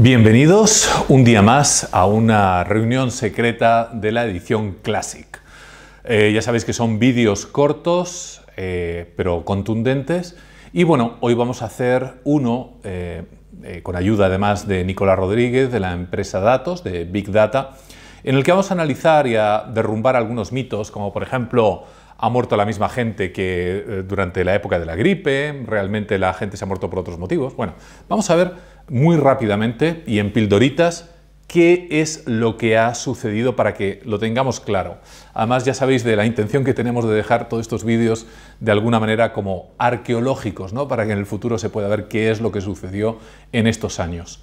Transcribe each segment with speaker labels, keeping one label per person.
Speaker 1: Bienvenidos un día más a una reunión secreta de la edición Classic. Eh, ya sabéis que son vídeos cortos, eh, pero contundentes. Y bueno, hoy vamos a hacer uno, eh, con ayuda además de Nicolás Rodríguez, de la empresa Datos, de Big Data, en el que vamos a analizar y a derrumbar algunos mitos, como por ejemplo ha muerto la misma gente que eh, durante la época de la gripe, realmente la gente se ha muerto por otros motivos. Bueno, vamos a ver muy rápidamente y en pildoritas qué es lo que ha sucedido para que lo tengamos claro. Además, ya sabéis de la intención que tenemos de dejar todos estos vídeos de alguna manera como arqueológicos, ¿no? para que en el futuro se pueda ver qué es lo que sucedió en estos años.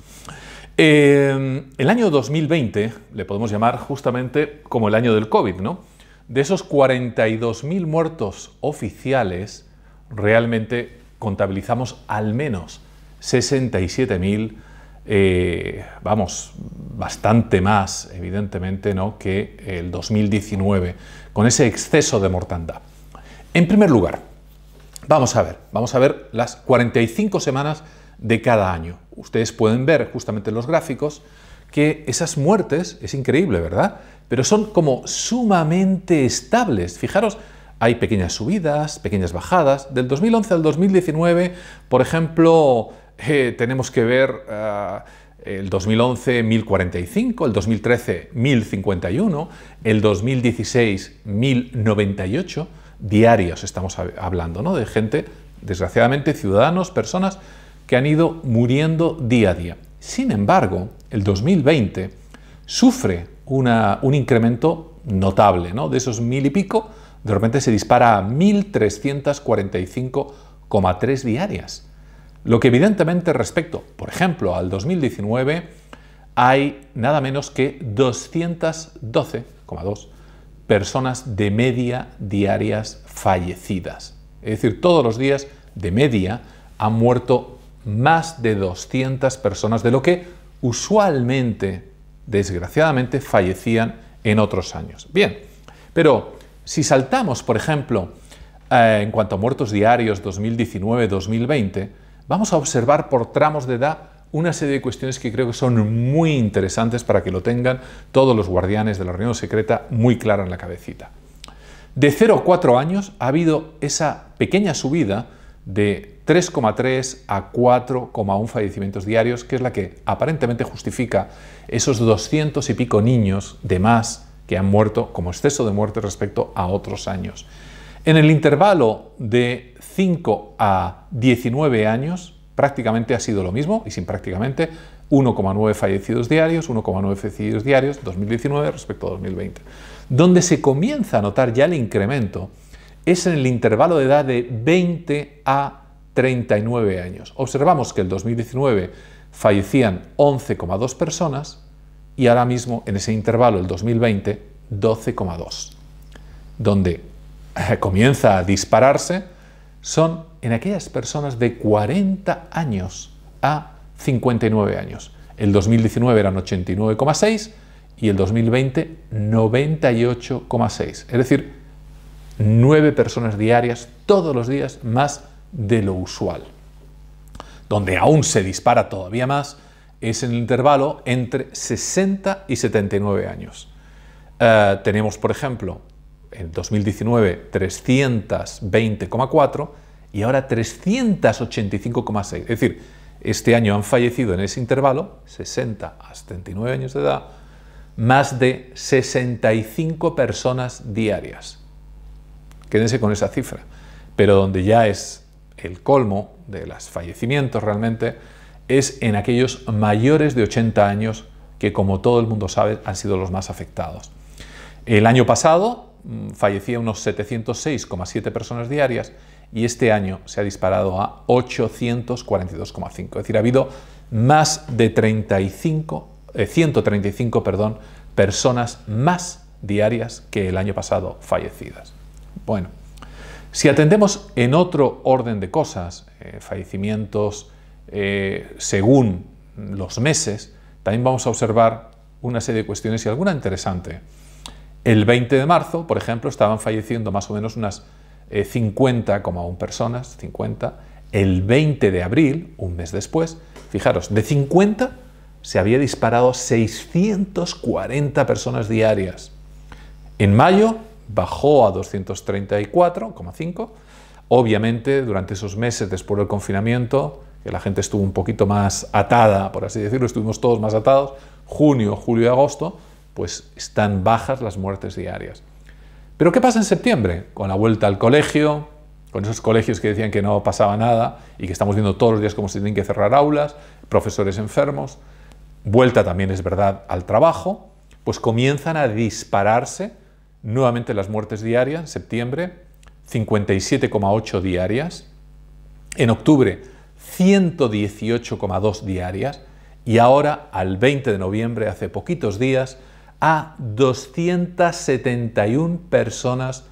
Speaker 1: Eh, el año 2020 le podemos llamar justamente como el año del COVID, ¿no? de esos 42.000 muertos oficiales, realmente contabilizamos al menos 67.000, eh, vamos, bastante más, evidentemente, ¿no? que el 2019, con ese exceso de mortandad. En primer lugar, vamos a ver, vamos a ver las 45 semanas de cada año. Ustedes pueden ver justamente los gráficos, que esas muertes, es increíble, ¿verdad? Pero son como sumamente estables. Fijaros, hay pequeñas subidas, pequeñas bajadas. Del 2011 al 2019, por ejemplo, eh, tenemos que ver eh, el 2011 1045, el 2013 1051, el 2016 1098 diarios estamos hablando, ¿no? De gente, desgraciadamente, ciudadanos, personas que han ido muriendo día a día. Sin embargo, el 2020 sufre un incremento notable, De esos mil y pico, de repente se dispara a 1.345,3 diarias. Lo que evidentemente respecto, por ejemplo, al 2019, hay nada menos que 212,2 personas de media diarias fallecidas. Es decir, todos los días de media han muerto más de 200 personas de lo que usualmente, desgraciadamente, fallecían en otros años. Bien, pero si saltamos, por ejemplo, eh, en cuanto a muertos diarios 2019-2020, vamos a observar por tramos de edad una serie de cuestiones que creo que son muy interesantes para que lo tengan todos los guardianes de la reunión secreta muy clara en la cabecita. De 0 a 4 años ha habido esa pequeña subida de 3,3 a 4,1 fallecimientos diarios, que es la que aparentemente justifica esos 200 y pico niños de más que han muerto como exceso de muerte respecto a otros años. En el intervalo de 5 a 19 años, prácticamente ha sido lo mismo, y sin prácticamente, 1,9 fallecidos diarios, 1,9 fallecidos diarios, 2019 respecto a 2020. Donde se comienza a notar ya el incremento es en el intervalo de edad de 20 a 39 años. Observamos que el 2019 fallecían 11,2 personas y ahora mismo en ese intervalo, el 2020, 12,2. Donde eh, comienza a dispararse son en aquellas personas de 40 años a 59 años. El 2019 eran 89,6 y el 2020 98,6. Es decir, 9 personas diarias todos los días más de lo usual. Donde aún se dispara todavía más es en el intervalo entre 60 y 79 años. Eh, tenemos, por ejemplo, en 2019 320,4 y ahora 385,6. Es decir, este año han fallecido en ese intervalo, 60 a 79 años de edad, más de 65 personas diarias. Quédense con esa cifra, pero donde ya es el colmo de los fallecimientos realmente es en aquellos mayores de 80 años que, como todo el mundo sabe, han sido los más afectados. El año pasado mm, fallecía unos 706,7 personas diarias y este año se ha disparado a 842,5. Es decir, ha habido más de 35, 135 eh, perdón, personas más diarias que el año pasado fallecidas. Bueno. Si atendemos en otro orden de cosas, eh, fallecimientos eh, según los meses, también vamos a observar una serie de cuestiones y alguna interesante. El 20 de marzo, por ejemplo, estaban falleciendo más o menos unas 50,1 eh, personas, 50. El 20 de abril, un mes después, fijaros, de 50 se había disparado 640 personas diarias. En mayo, bajó a 234,5. Obviamente, durante esos meses después del confinamiento, que la gente estuvo un poquito más atada, por así decirlo, estuvimos todos más atados, junio, julio y agosto, pues están bajas las muertes diarias. Pero ¿qué pasa en septiembre? Con la vuelta al colegio, con esos colegios que decían que no pasaba nada y que estamos viendo todos los días cómo se tienen que cerrar aulas, profesores enfermos, vuelta también es verdad al trabajo, pues comienzan a dispararse Nuevamente las muertes diarias, en septiembre, 57,8 diarias. En octubre, 118,2 diarias. Y ahora, al 20 de noviembre, hace poquitos días, a 271 personas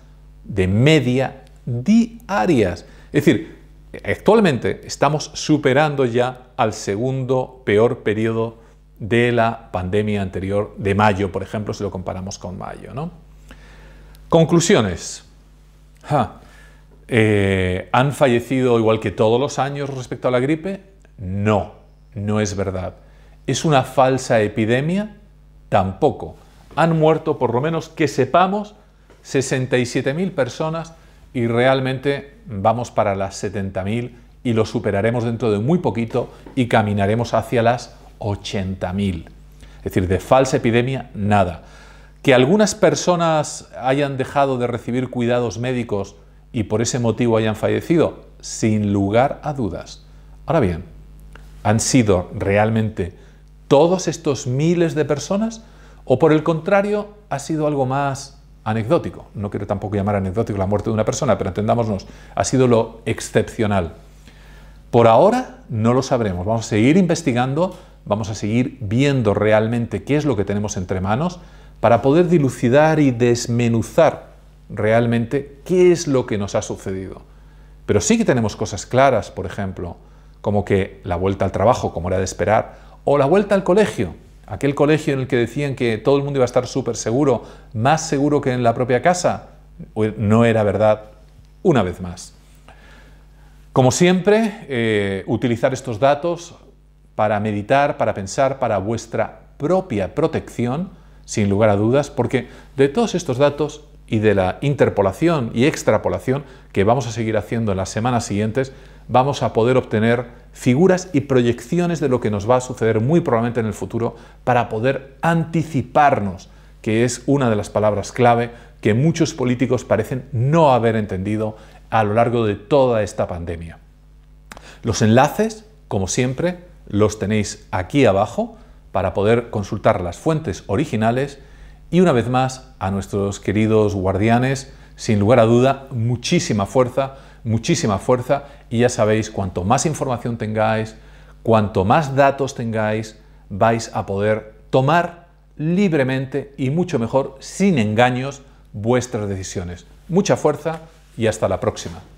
Speaker 1: de media diarias. Es decir, actualmente estamos superando ya al segundo peor periodo de la pandemia anterior de mayo, por ejemplo, si lo comparamos con mayo. ¿no? Conclusiones. Eh, ¿Han fallecido igual que todos los años respecto a la gripe? No, no es verdad. ¿Es una falsa epidemia? Tampoco. Han muerto, por lo menos que sepamos, 67.000 personas y realmente vamos para las 70.000 y lo superaremos dentro de muy poquito y caminaremos hacia las 80.000. Es decir, de falsa epidemia, nada. Que algunas personas hayan dejado de recibir cuidados médicos y por ese motivo hayan fallecido, sin lugar a dudas. Ahora bien, ¿han sido realmente todos estos miles de personas? ¿O por el contrario, ha sido algo más anecdótico? No quiero tampoco llamar anecdótico la muerte de una persona, pero entendámonos, ha sido lo excepcional. Por ahora no lo sabremos, vamos a seguir investigando, vamos a seguir viendo realmente qué es lo que tenemos entre manos para poder dilucidar y desmenuzar realmente qué es lo que nos ha sucedido. Pero sí que tenemos cosas claras, por ejemplo, como que la vuelta al trabajo, como era de esperar, o la vuelta al colegio, aquel colegio en el que decían que todo el mundo iba a estar súper seguro, más seguro que en la propia casa, pues, no era verdad, una vez más. Como siempre, eh, utilizar estos datos para meditar, para pensar, para vuestra propia protección, sin lugar a dudas, porque de todos estos datos y de la interpolación y extrapolación que vamos a seguir haciendo en las semanas siguientes, vamos a poder obtener figuras y proyecciones de lo que nos va a suceder muy probablemente en el futuro para poder anticiparnos, que es una de las palabras clave que muchos políticos parecen no haber entendido a lo largo de toda esta pandemia. Los enlaces, como siempre, los tenéis aquí abajo para poder consultar las fuentes originales y una vez más a nuestros queridos guardianes, sin lugar a duda, muchísima fuerza, muchísima fuerza y ya sabéis, cuanto más información tengáis, cuanto más datos tengáis, vais a poder tomar libremente y mucho mejor, sin engaños, vuestras decisiones. Mucha fuerza y hasta la próxima.